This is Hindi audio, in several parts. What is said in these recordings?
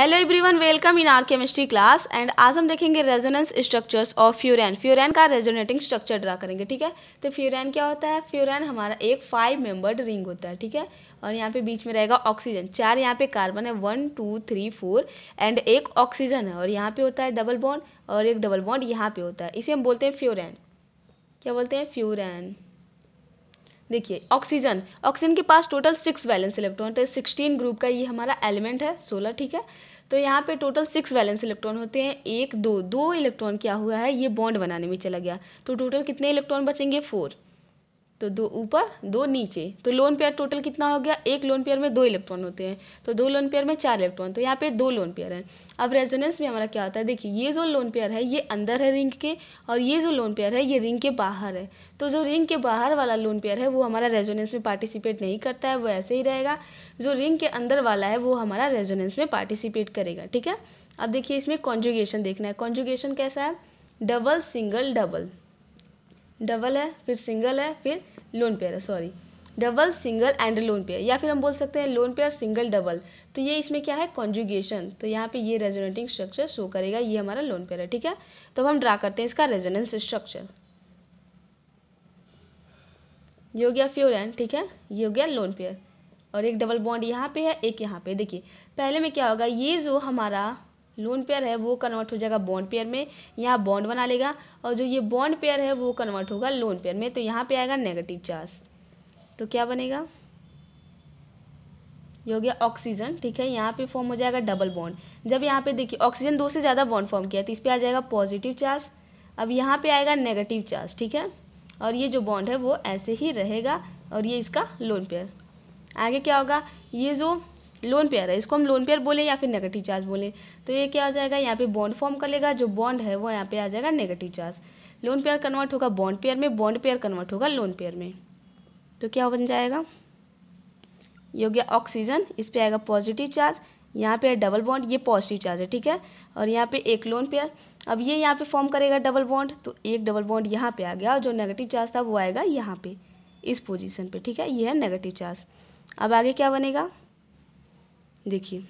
hello everyone welcome in our chemistry class and आज हम देखेंगे resonance structures of furan furan का रेजोनेटिंग स्ट्रक्चर ड्रा करेंगे ठीक है तो फ्यूरेन क्या होता है फ्यूरेन हमारा एक फाइव मेंबर्ड रिंग होता है ठीक है और यहाँ पे बीच में रहेगा ऑक्सीजन चार यहाँ पे कार्बन है one two three four and एक ऑक्सीजन है और यहाँ पे होता है डबल बॉन्ड और एक डबल बॉन्ड यहाँ पे होता है इसे हम बोलते हैं फ्यूरेन क्या बोलते हैं फ्यूरेन देखिए ऑक्सीजन ऑक्सीजन के पास टोटल सिक्स वैलेंस इलेक्ट्रॉन तो सिक्सटीन ग्रुप का ये हमारा एलिमेंट है सोलह ठीक है तो यहाँ पे टोटल सिक्स वैलेंस इलेक्ट्रॉन होते हैं एक दो दो इलेक्ट्रॉन क्या हुआ है ये बॉन्ड बनाने में चला गया तो टोटल कितने इलेक्ट्रॉन बचेंगे फोर तो दो ऊपर दो नीचे तो लोन पेयर टोटल कितना हो गया एक लोन पेयर में दो इलेक्ट्रॉन होते हैं तो दो लोन पेयर में चार इलेक्ट्रॉन तो यहाँ पे दो लोन पेयर हैं अब रेजोनेंस में हमारा क्या होता है देखिए ये जो लोन पेयर है ये अंदर है रिंग के और ये जो लोन पेयर है ये रिंग के बाहर है तो जो रिंग के बाहर वाला लोन पेयर है वो हमारा रेजोनेंस में पार्टिसिपेट नहीं करता है वो ऐसे ही रहेगा जो रिंग के अंदर वाला है वो हमारा रेजोनेंस में पार्टिसिपेट करेगा ठीक है अब देखिए इसमें कॉन्जुगेशन देखना है कॉन्जुगेशन कैसा है डबल सिंगल डबल डबल है फिर सिंगल है फिर लोन पेयर है sorry double single and lone pair या फिर हम बोल सकते हैं लोन पेयर सिंगल डबल तो ये इसमें क्या है कॉन्जुगेशन तो यहाँ पे ये रेजोनेटिंग स्ट्रक्चर शो करेगा ये हमारा लोन पेयर है ठीक है तो हम ड्रा करते हैं इसका रेजोनेंस स्ट्रक्चर ये हो गया फ्योरन ठीक है ये हो गया लोन पेयर और एक डबल बॉन्ड यहाँ पे है एक यहाँ पे देखिए पहले में क्या होगा ये जो हमारा लोन पेयर है वो कन्वर्ट हो जाएगा बॉन्ड पेयर में यहाँ बॉन्ड बना लेगा और जो ये बॉन्ड पेयर है वो कन्वर्ट होगा लोन पेयर में तो यहाँ पे आएगा नेगेटिव चार्ज तो क्या बनेगा ये हो गया ऑक्सीजन ठीक है यहाँ पे फॉर्म हो जाएगा डबल बॉन्ड जब यहाँ पे देखिए ऑक्सीजन दो से ज़्यादा बॉन्ड फॉर्म किया तो इस पर आ जाएगा पॉजिटिव चार्ज अब यहाँ पर आएगा नेगेटिव चार्ज ठीक है और ये जो बॉन्ड है वो ऐसे ही रहेगा और ये इसका लोन पेयर आगे क्या होगा ये जो लोन पेयर है इसको हम लोन पेयर बोलें या फिर नेगेटिव चार्ज बोलें तो ये क्या हो जाएगा यहाँ पे बॉन्ड फॉर्म कर लेगा जो बॉन्ड है वो यहाँ पे आ जाएगा negative charge lone pair convert होगा बॉन्ड पेयर में बॉन्ड पेयर कन्वर्ट होगा लोन पेयर में तो क्या बन जाएगा ये हो गया ऑक्सीजन इस पर आएगा पॉजिटिव चार्ज यहाँ पे है डबल बॉन्ड ये पॉजिटिव चार्ज है ठीक है और यहाँ पे एक लोन पेयर अब ये यहाँ पे फॉर्म करेगा डबल बॉन्ड तो एक डबल बॉन्ड यहाँ पे आ गया और जो नेगेटिव चार्ज था वो आएगा यहाँ पे इस पोजीशन पे ठीक है ये है नेगेटिव चार्ज अब आगे क्या बनेगा देखिए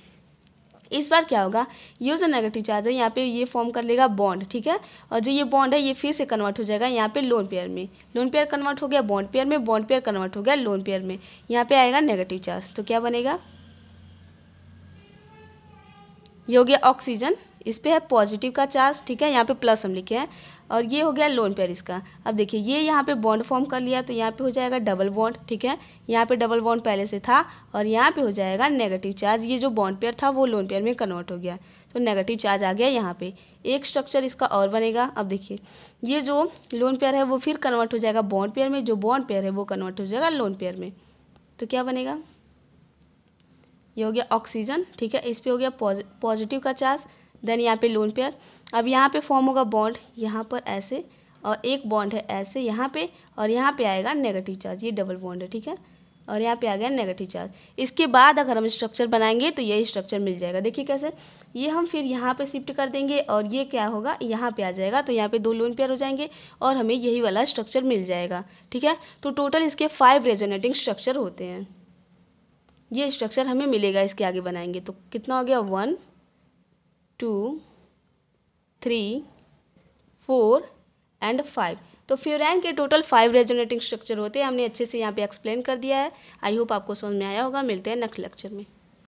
इस बार क्या होगा ये जो नेगेटिव चार्ज है यहाँ पे ये फॉर्म कर लेगा बॉन्ड ठीक है और जो ये बॉन्ड है ये फिर से कन्वर्ट हो जाएगा यहाँ पे लोन पेयर में लोन पेयर कन्वर्ट हो गया बॉन्ड पेयर में बॉन्ड पेयर कन्वर्ट हो गया लोन पेयर में यहाँ पे आएगा नेगेटिव चार्ज तो क्या बनेगा ये हो गया ऑक्सीजन इस पर है पॉजिटिव का चार्ज ठीक है यहाँ पे प्लस हम लिखे हैं और ये हो गया लोन पेयर इसका अब देखिए ये यहाँ पे बॉन्ड फॉर्म कर लिया तो यहाँ पे हो जाएगा डबल बॉन्ड ठीक है यहाँ पे डबल बॉन्ड पहले से था और यहाँ पे हो जाएगा नेगेटिव चार्ज ये जो बॉन्ड पेयर था वो लोन पेयर में कन्वर्ट हो गया तो नेगेटिव चार्ज आ गया यहाँ पे एक स्ट्रक्चर इसका और बनेगा अब देखिए ये जो लोन पेयर है वो फिर कन्वर्ट हो जाएगा बॉन्ड पेयर में जो बॉन्ड पेयर है वो कन्वर्ट हो जाएगा लोन पेयर में तो क्या बनेगा ये हो गया ऑक्सीजन ठीक है इस पर हो गया पॉजिटिव का चार्ज देन यहाँ पे लोन पेयर अब यहाँ पे फॉर्म होगा बॉन्ड यहाँ पर ऐसे और एक बॉन्ड है ऐसे यहाँ पे और यहाँ पे आएगा नेगेटिव चार्ज ये डबल बॉन्ड है ठीक है और यहाँ पे आ गया नेगेटिव चार्ज इसके बाद अगर हम स्ट्रक्चर बनाएंगे तो यही स्ट्रक्चर मिल जाएगा देखिए कैसे ये हम फिर यहाँ पे शिफ्ट कर देंगे और ये क्या होगा यहाँ पे आ जाएगा तो यहाँ पे दो लोन पेयर हो जाएंगे और हमें यही वाला स्ट्रक्चर मिल जाएगा ठीक है तो टोटल इसके फाइव रेजोनेटिंग स्ट्रक्चर होते हैं ये स्ट्रक्चर हमें मिलेगा इसके आगे बनाएंगे तो कितना हो गया one two three four and five तो फ्यूरैन के टोटल फाइव रेजोनेटिंग स्ट्रक्चर होते हैं हमने अच्छे से यहाँ पे एक्सप्लेन कर दिया है आई होप आपको समझ में आया होगा मिलते हैं नेक्स्ट लेक्चर में